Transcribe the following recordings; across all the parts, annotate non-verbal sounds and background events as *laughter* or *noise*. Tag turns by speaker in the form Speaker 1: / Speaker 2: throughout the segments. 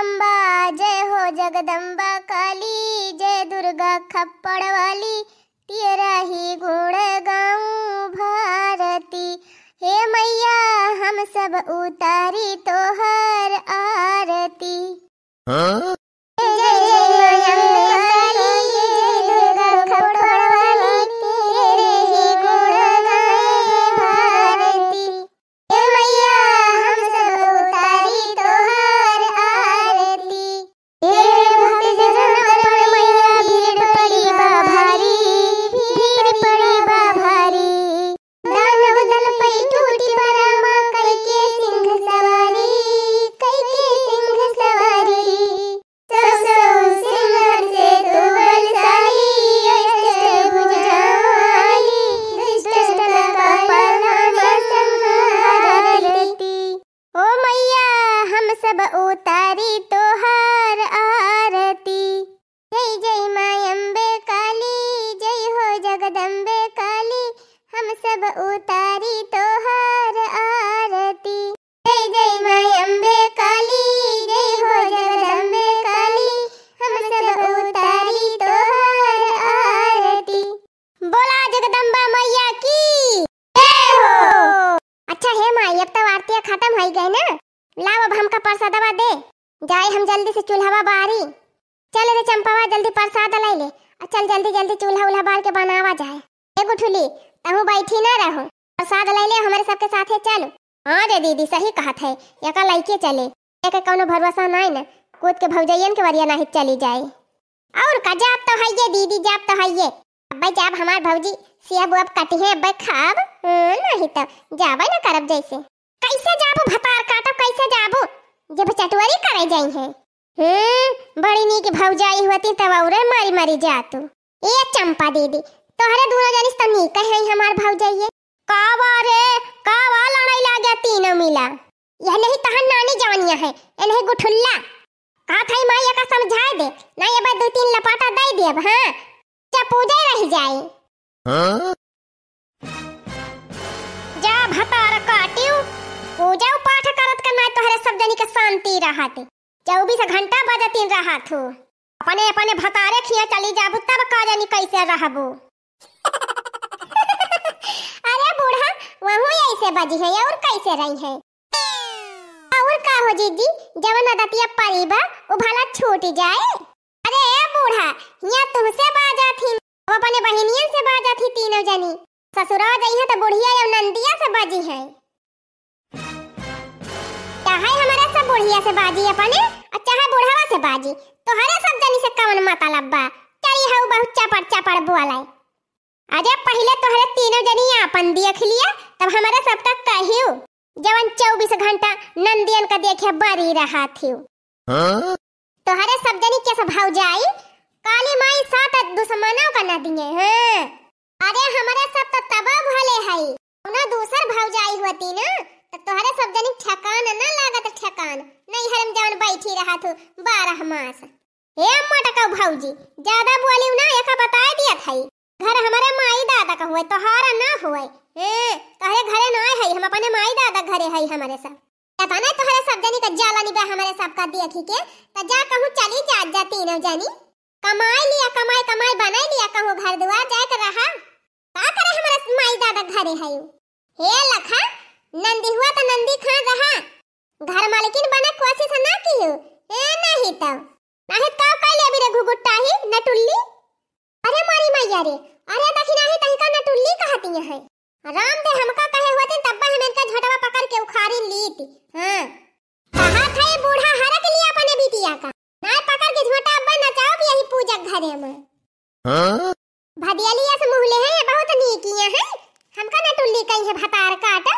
Speaker 1: अम्बा जय हो जगदम्बा काली जय दुर्गा खप्पड़ वाली तेरा ही गुण गाऊं भारती हे मैया हम सब उतारी तो हर आरती हाँ? खत्म हो गए ना लाओ अब हमका प्रसादवा दे जाए हम जल्दी से चूल्हा बारी चल रे चंपावा जल्दी प्रसाद ले ले चल जल्दी जल्दी चूल्हा उल्हा बार के बनावा जाए एगो ठुली तहु बैठी ना रहो प्रसाद ले ले हमारे सबके साथ है चल हाँ रे दीदी सही कहत है एका लइके चले एक कौनो भरोसा नहीं ना कूद के भौजैयन के वरिया नहीं चली जाए और का जाब तो है ये दीदी जाब तो है ये अब्बा जाब हमार भौजी सिया बुआ कटी है अब्बा खाब हाँ, नहीं तो जाबे ना करब जैसे कैसे जाबो भतार का तो कैसे जाबो जब चटवारी करे जाई है हम हम्म, बड़ी नी के भौजाई होती तब और मारी मारी जातू ए चंपा दीदी तोहरे दोनों जानिस त तो नी कहे हमार भौजाई का बारे का वा लड़ाई ला गया तीनों मिला यह नहीं तहन नानी जवानिया है ए नहीं गुठुल्ला का थाई मां ये का समझाए दे ना ये दो तीन लपाटा दे देब हां जा पूजा रह जाए हां जा भतार काटियो पूजा पाठ करत के नाय तोहरे सब जनी के शांति रहत चौबीस घंटा बजतीन रहत हो अपने अपने भतारे खिया चली जाबू तब का जानी कैसे रहबू *laughs* अरे बूढ़ा वहू ऐसे बजी है और कैसे रही है और का हो जीजी जवन अदतिया परिबा वो भला छूट जाए अरे ए बूढ़ा हिया तुमसे बाजा थी अपने बहिनियन से बाजा थी तीनों जनी ससुरा जई है तो बुढ़िया या नंदिया से बाजी है सब बुढ़िया से बाजी अपने और चाहे बुढ़ावा से बाजी तो हरे सब जनी से कवन माता लब्बा चली हाउ बहुत चापड़ चापड़ बोलाए आज पहले तो हरे तीनों जनी अपन देख खिलिया तब हमारे सब तक कहियो जवन 24 घंटा नंदियन का देखे बरी रहा थियो
Speaker 2: हां
Speaker 1: हरे सब जनी के स्वभाव जाई काली माई सात दुश्मनों का ना दिए हैं हाँ? अरे हमारे सब तो तबा भले है ना दूसर भाव जाई होती ना तो तोहरे सब जनी ठकान न लागत ठकान नहीं हरम जवन बैठी रहा तू बारह मास हे अम्मा टका भौजी ज्यादा बोलियो ना एक बताए दिया थई घर हमारे माई दादा का हुए तोहारा ना हुए ए कहे घरे ना है हम अपने माई दादा घरे है हमारे सब पता नहीं तोहरे सब जनी का जाला निबे हमारे सब का दिया ठीक है त जा कहूं चली जा जा तीनों जनी कमाई लिया कमाई कमाई बनाए लिया कहूं घर दुआ जाए कर रहा का करे हमारा माई दादा घरे है हे लखा नंदी हुआ तो नंदी खान रहा घर मालकिन बने कोशिश ना कियो ए नहीं तो नहीं तो कह ले अभी रघु गुट्टा ही नटुल्ली अरे मारी मैया रे अरे देखी नहीं तही का नटुल्ली कहती है राम दे हमका कहे हुआ थे तब हमें का झटवा पकड़ के उखाड़ी लीत हां कहा था ये बूढ़ा हर के लिए अपने बिटिया का नहीं पकड़ के झोटा अब्बा नचाओ भी यही पूजक घर में हां भदियालिया से मुहले हैं बहुत नीकियां हैं हमका नटुल्ली कहीं है भतार काटा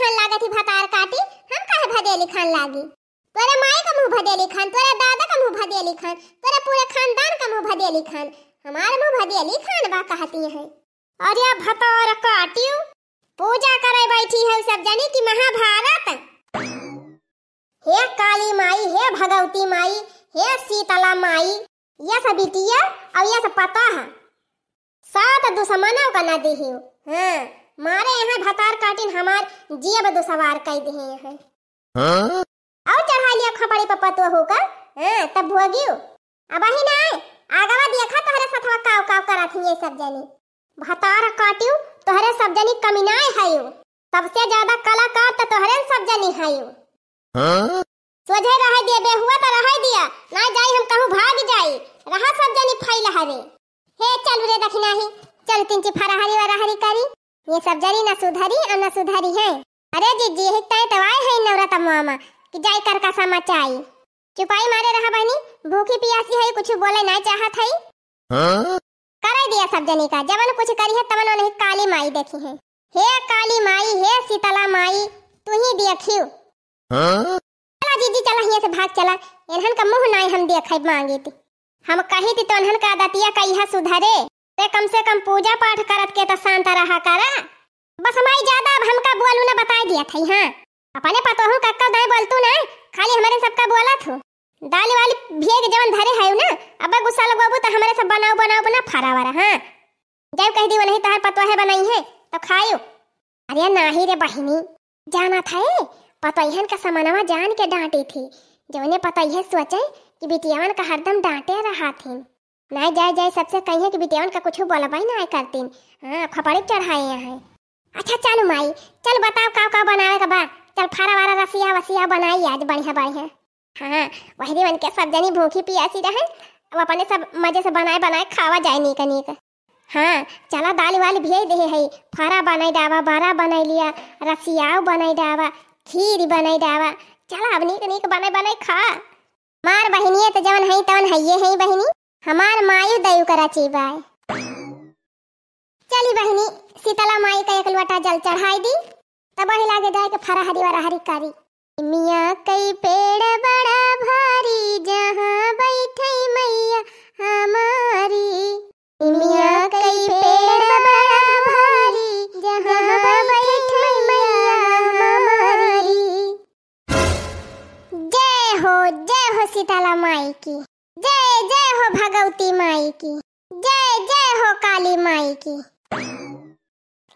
Speaker 1: खान लागत ही भतार काटी हम कह भदेली खान लागी तोरे माई का मुंह भदेली खान तोरे दादा का मुंह भदेली खान तोरे पूरे खानदान का मुंह भदेली खान हमार मुंह भदेली खान बा कहती है और यह भतार काटियो पूजा करे बैठी है सब जानी की महाभारत हे काली माई हे भगवती माई हे शीतला माई यह सब बिटिया और यह सब पता है सात दुश्मनों का नदी है हाँ मारे यहाँ भतार काटिन हमार जिया बदो सवार कई दिए हैं हाँ? और चढ़ा लिया खपड़ी पर पतवा तो होकर हाँ तब भोगियो अब आही ना आए आगवा देखा तोहरे सथवा काव काव थी ये सब जनी भतार काटियो तोहरे सब जनी कमिनाए हायो सबसे ज्यादा कलाकार तो तोहरे सब जनी हायो हाँ? सोझे रह दिया बेहुआ तो रह दिया ना जाई हम कहूँ भाग जाई रहा सब जनी फाइल हरे हे चल रे दखना ही चल तिंची फरा हरी वरा हरी करी ये सब जरी ना सुधरी और ना सुधरी है अरे जी हिकता तो है तवाय है नवरत मामा कि जाय कर का समाचाई चुपाई मारे रहा बहनी भूखी प्यासी है कुछ बोले ना चाहत है हां कराई दिया सब जनी का जवन कुछ करी है तवन नहीं काली माई देखी है हे काली माई हे शीतला माई तू ही देखियो हां चला जी जी चला यहाँ से भाग चला एनहन का मुंह नाई हम देख मांगी थी हम कही थी तो इन्हन का दतिया का यह सुधरे ते कम से कम पूजा पाठ करत के त शांत रहा कर बस हमारी ज्यादा अब हम का बोलू ना बता दिया थई हां अपने पतो हूं कक्का दाई बोलतू ना खाली हमारे सबका बोला थू दाल वाली भेग जवन धरे है ना अब गुस्सा लोग बाबू त हमारे सब बनाओ बनाओ बना फारा वाला हां जब कह दी वो नहीं तहार पतवा है बनाई है तो खायो अरे नाही रे बहिनी जाना था ए पतैहन का समानवा जान के डांटी थी जवने पतैह सोचे कि बिटियावन का हरदम डांटे रहा थी ना जाए जाए सबसे कही है कि बिटेवन का कुछ बोला भाई ना करतीन हाँ खपड़े चढ़ाए यहाँ अच्छा चल माई चल बताओ का का बनावे का बा चल फारा वारा रसिया वसिया बनाई आज बढ़िया बढ़िया हाँ वही बन के सब जनी भूखी पियासी रहे अब अपने सब मजे से बनाए बनाए खावा जाए नीक नीक हाँ चला दाल वाल भेज दे है फारा बनाई डावा बारा बनाई लिया रसियाओ बनाई डावा खीर बनाई डावा चला अब नीक नीक बनाए बनाए खा मार बहनिए तो जवन है तवन है ये है बहनी हमार माई दयु करा ची बाय चली बहनी सीतला माई का एक लोटा जल चढ़ाई दी तब ही लागे जाए के फरा हरी फराहरी हरी करी मियाँ कई पेड़ बड़ा भारी जहाँ बैठे मैया हमारी मियाँ कई पेड़ बड़ा भारी जहाँ बैठे मैया हमारी जय हो जय हो सीताला माई की जय जय हो भगवती माई की जय जय हो काली माई की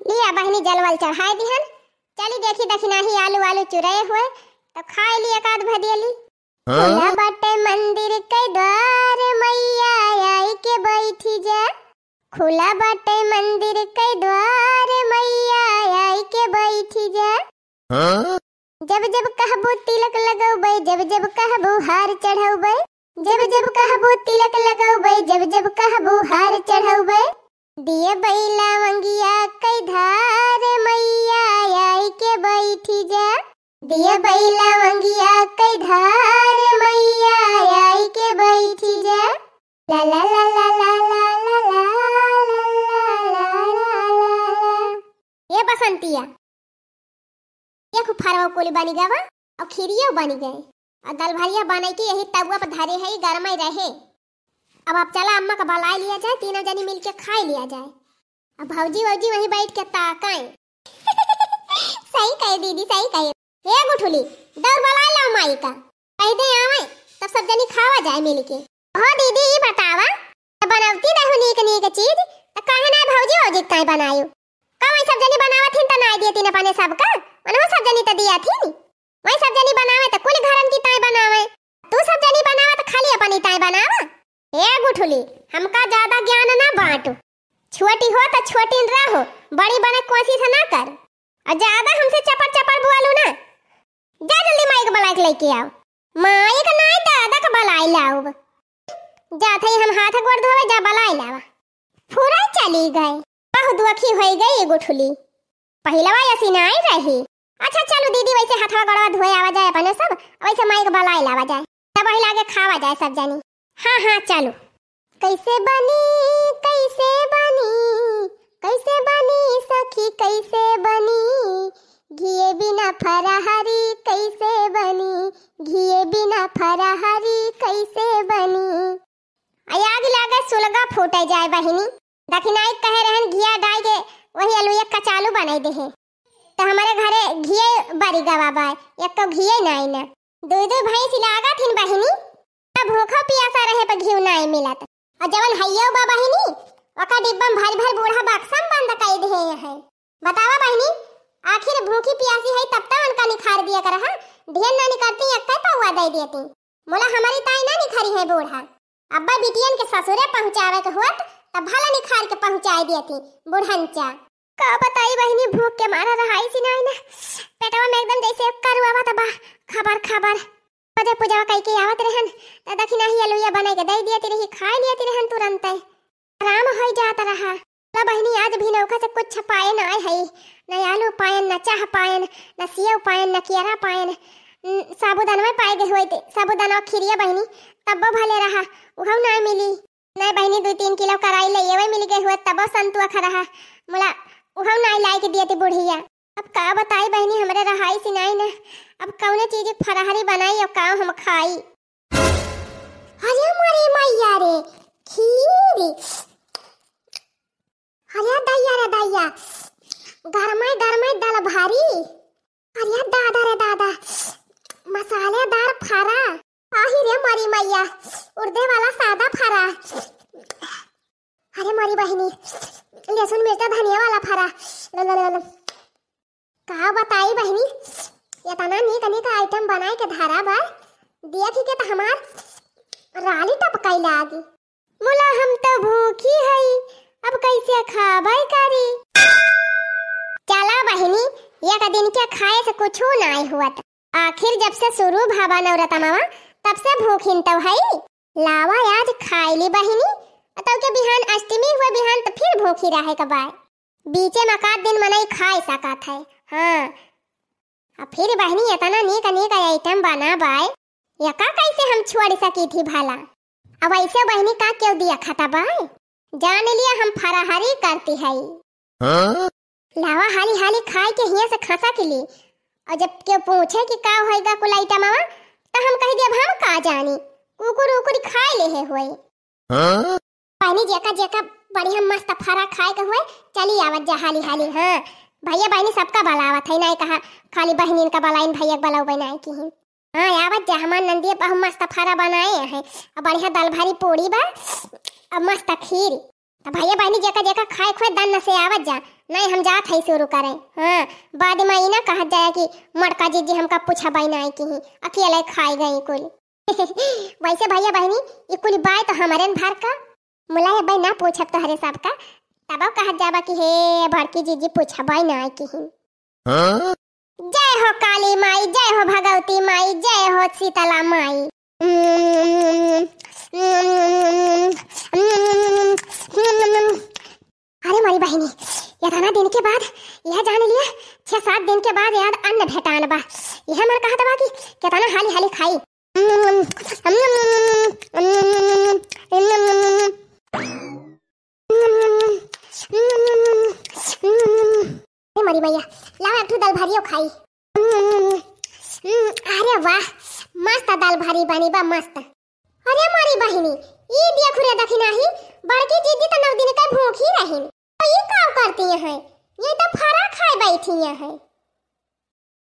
Speaker 1: लिया बहनी जलवल चढ़ाए दिहन चली देखी दखिना ही आलू आलू चुराए हुए तो खाए लिए काद भदियली हाँ? खुला बटे मंदिर के द्वार मैया आई के बैठी जा खुला बटे मंदिर के द्वार मैया आई के बैठी जा हाँ? जब जब कहबू तिलक लगौबै जब जब कहबू हार चढ़ौबै जब जब कहबो तिलक लगौबे जब जब कहबो हार चढ़ौबे दिए बैला मंगिया कई धार मैया आई के बैठी जा दिए बैला मंगिया कई धार मैया आई के बैठी जा ला ला ला ला ला ला ला ला ला ये बसंतिया ये खूब फारवा कोली बनी गावा और खीरिया बनी गए दलभरिया बने के यही तबुआ पर धरे है गर्म रहे अब आप चला अम्मा का बलाय लिया जाए तीनों जनी मिलके खाई लिया जाए अब भौजी भौजी वही बैठ के ताकाए *laughs* सही कहे दीदी सही कहे ए गुठुली दौर भलाई लाओ माई का कह दे आवे तब तो सब जनी खावा जाए मिलके हो दीदी ये बतावा तो बनवती रहो नीक नीक चीज तो कहे ना भौजी भौजी काई बनायो कवई सब जनी बनावत हिन त तो ना दिए तीन अपने सबका मनहु सब जनी त दिया थी मैं सब जनी बनावे त तो कुल घरन की ताई बनावे तू सब जनी बनावे त तो खाली अपनी ताई बनावा ए गुठुली हमका ज्यादा ज्ञान ना बांट छोटी हो त तो छोटी रहो बड़ी बने कोशिश ना कर और ज्यादा हमसे चपड़ चपर बुआलू ना जा जल्दी माइक बलाइक लेके आओ माइक ना दादा का बलाई लाओ जा ही हम हाथ गोड़ धोवे जा बलाई लावा फुरा चली गई बहुत दुखी हो गई एगो पहलवा ऐसी ना आई रही अच्छा चलो दीदी वैसे हथवा गड़वा धोए आवा जाए अपन सब वैसे माइक बलाई लावा जाए तब ही लागे खावा जाए सब जानी हां हां चलो कैसे बनी कैसे बनी कैसे बनी सखी कैसे बनी घिए बिना फराहरी कैसे बनी घिए बिना फराहरी कैसे बनी आग लागे सुलगा फूटे जाए बहिनी दखिनाई कहे रहन घिया डाई के वही अलुया कचालू बनाई दे है तो हमारे घरे घी बड़ी गवा बाय एक तो घिए नाई ना दो दो भाई सिलागा थिन बहिनी अब भूखा पियासा रहे पर घी नहीं मिला मिलत और जवन हइयो बा बहिनी ओका डिब्बा भर भर बूढ़ा बक्सम बंद कई दे है बतावा बहिनी आखिर भूखी प्यासी है तब तक तो उनका निखार दिया कर हां ढेर ना निकलती एक अक्का तो पौवा दे देती मोला हमारी ताई ना निखरी है बूढ़ा अब्बा बिटियन के ससुरे पहुंचावे के होत तब भला निखार के पहुंचाई देती बूढ़नचा का बताई बहिनी भूख के मारा रहाई सी ना ना पेटवा में एकदम जैसे करुआ बा तबा खबर खबर बजे पूजा कई के आवत रहन त दखिना ही अलुइया बनाई के दई दिया तेरे ही खा लिया तेरे हन तुरंत आराम हो जात रहा ला बहिनी आज भी नौका से कुछ छपाए ना आई है ना आलू पायन ना चाह पायन ना सिया पायन ना कियारा पायन साबुदाना में पाए गए हुए साबुदाना खीरिया बहिनी तब भले रहा उहव ना मिली नहीं बहिनी दो तीन किलो कराई ले ये मिल गए हुए तब संतुआ खा रहा मुला उहाँ नाई लाई के दिया थे बुढ़िया अब का बताई बहनी हमारे रहाई सिनाई ना अब कौने चीज फरहरी बनाई और का हम खाई अरे मारे मैया रे खीर अरे दैया रे दैया गरमाई गरमाई दाल भारी अरे दादा रे दादा मसालेदार फरा आही रे मारी मैया उड़दे वाला सादा फरा अरे मोरी बहनी लहसुन मिर्चा धनिया वाला फरा कहा बताई बहनी बहिनी इतना नीक नीक आइटम बनाए के धारा बार थी के तो हमार राली टपकाई लागी मुला हम तो भूखी है अब कैसे खाबे करी चला बहनी ये का दिन के खाए से कुछ ना नहीं हुआ था आखिर जब से शुरू भाबा नवरता मामा तब से भूखिन तो है लावा आज खाई ली बहनी तब के बिहान अष्टमी हुए बिहान तो फिर भूखी रहे कबाय बीचे मकात दिन मनई खाए सकत है हाँ अब फिर बहनी ना नेक अनेक आइटम बना बाय या का कैसे हम छोड़ सकी थी भला अब ऐसे बहनी का क्यों दिया खाता बाय जान लिया हम फराहरी करती है हाँ? लावा हाली हाली खाए के हिया से खासा के लिए और जब के पूछे कि का होएगा कुल आइटम तो हम कह दिया हम का जानी कुकुर उकुर खाए ले है हुए हाँ? पानी जेका जेका बढ़िया मस्त फरा खाए के हुए चली आवत जा हाली हाली हाँ भैया बहनी सबका बलावत है ना कहा खाली बहनी का बलाइन भैया के बलाव बनाए की हैं हाँ आवत जा हमार नंदिया पर हम मस्त फरा बनाए हैं अब बढ़िया दाल भरी पूड़ी बा अब मस्त खीर तो भैया बहनी जेका जेका खाए खुए दन से आवत जा नहीं हम जात है शुरू करें हाँ बाद में ना कहा जाए कि मड़का जीजी हमका पूछा बनाए की हैं अकेले खाए गई कुल *laughs* वैसे भैया बहनी ये कुल बाय तो हमारे भर का मुला है भाई ना पूछा तो हरे साहब का तब कहा जाबा कि हे भड़की जीजी पूछा भाई ना कि
Speaker 2: हाँ?
Speaker 1: जय हो काली माई जय हो भगवती माई जय हो शीतला माई अरे मारी बहनी यथाना दिन के बाद यह जान लिया छह सात दिन के बाद याद अन्न भेटान बा यह मर कहा दबा कि केताना हाली हाली खाई मरी भैया लाओ एक दाल भारी खाई अरे वाह मस्त दाल भारी बनी बा मस्त अरे मारी बहिनी ई दिया खुरे दखी नाही बड़की जीदी तो नौ दिन का भूख ही रही तो ये काम करती है ये तो फरा खाए बैठी है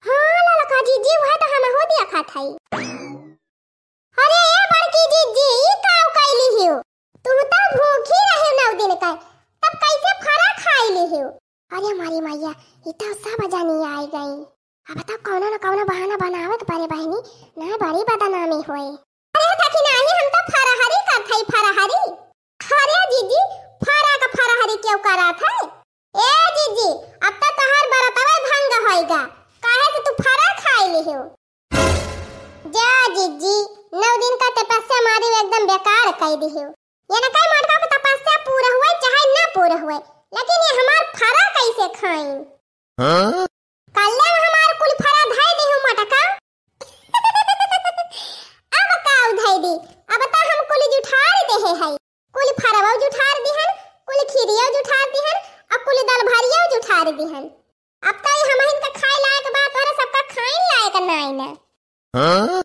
Speaker 1: हाँ ललका जीजी वह तो हम हो दिया खा थाई अरे ये बड़की जीजी ई तो तुम तो भूख ही रहे नौ दिन का तब कैसे फरा खाई ले हो अरे हमारी मैया इतना तो सब जानी आई गई अब बताओ तो कौना ना कौना बहाना बनावत परे बहनी ना बड़ी बदनामी होए अरे ताकि ना ही हम तो फराहरी करत हई फराहरी अरे दीदी फरा का फराहरी क्यों करत है ए दीदी अब तो तहार बरतवा भंग होएगा काहे से तू फरा खाई ले हो जा दीदी नौ दिन का तपस्या मारी एकदम बेकार कह दी हो ये ना कई मर्दा के तपस्या तो पूरा हुए चाहे ना पूरा हुए लेकिन ये हमार फरा कैसे खाएं हां कल्ले में हमार कुल फरा धाई दी हूं मटका अब का उधाई दी अब तो हम कुल जुठार दे है है कुल फरवा जुठार दी हन कुल खीरिया जुठार दी हन अब कुल दाल भरिया जुठार दी हन अब तो ये हम इनका खाए लायक बात और सबका खाए लायक ना है ना
Speaker 2: हां